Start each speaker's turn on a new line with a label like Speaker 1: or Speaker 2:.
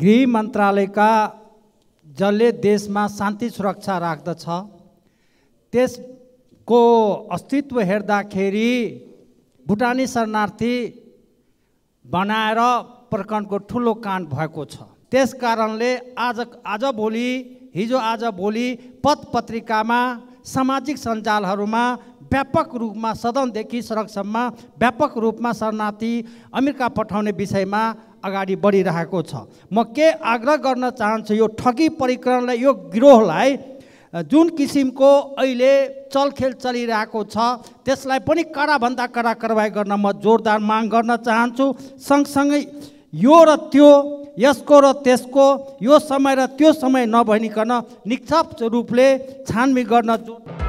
Speaker 1: गृह मन्त्रालयका जसले देशमा शान्ति सुरक्षा राख्दछ त्यसको अस्तित्व हेर्दाखेरि भुटानी शरणार्थी बनाएर प्रकरणको ठुलो काण्ड भएको छ त्यस कारणले आज आज आजभोलि हिजो आजभोलि पत्र पत्रिकामा सामाजिक सञ्जालहरूमा व्यापक रूपमा सदनदेखि सडकसम्म व्यापक रूपमा शरणार्थी अमेरिका पठाउने विषयमा अगाडि बढिरहेको छ म के आग्रह गर्न चाहन्छु यो ठगी परिकरणलाई यो गिरोहलाई जुन किसिमको अहिले चलखेल चलिरहेको छ त्यसलाई पनि कडाभन्दा कडा कारवाही गर्न म जोरदार माग गर्न चाहन्छु सँगसँगै यो र त्यो यसको र त्यसको यो समय र त्यो समय नभनिकन निक्षप रूपले छानबिन गर्न जो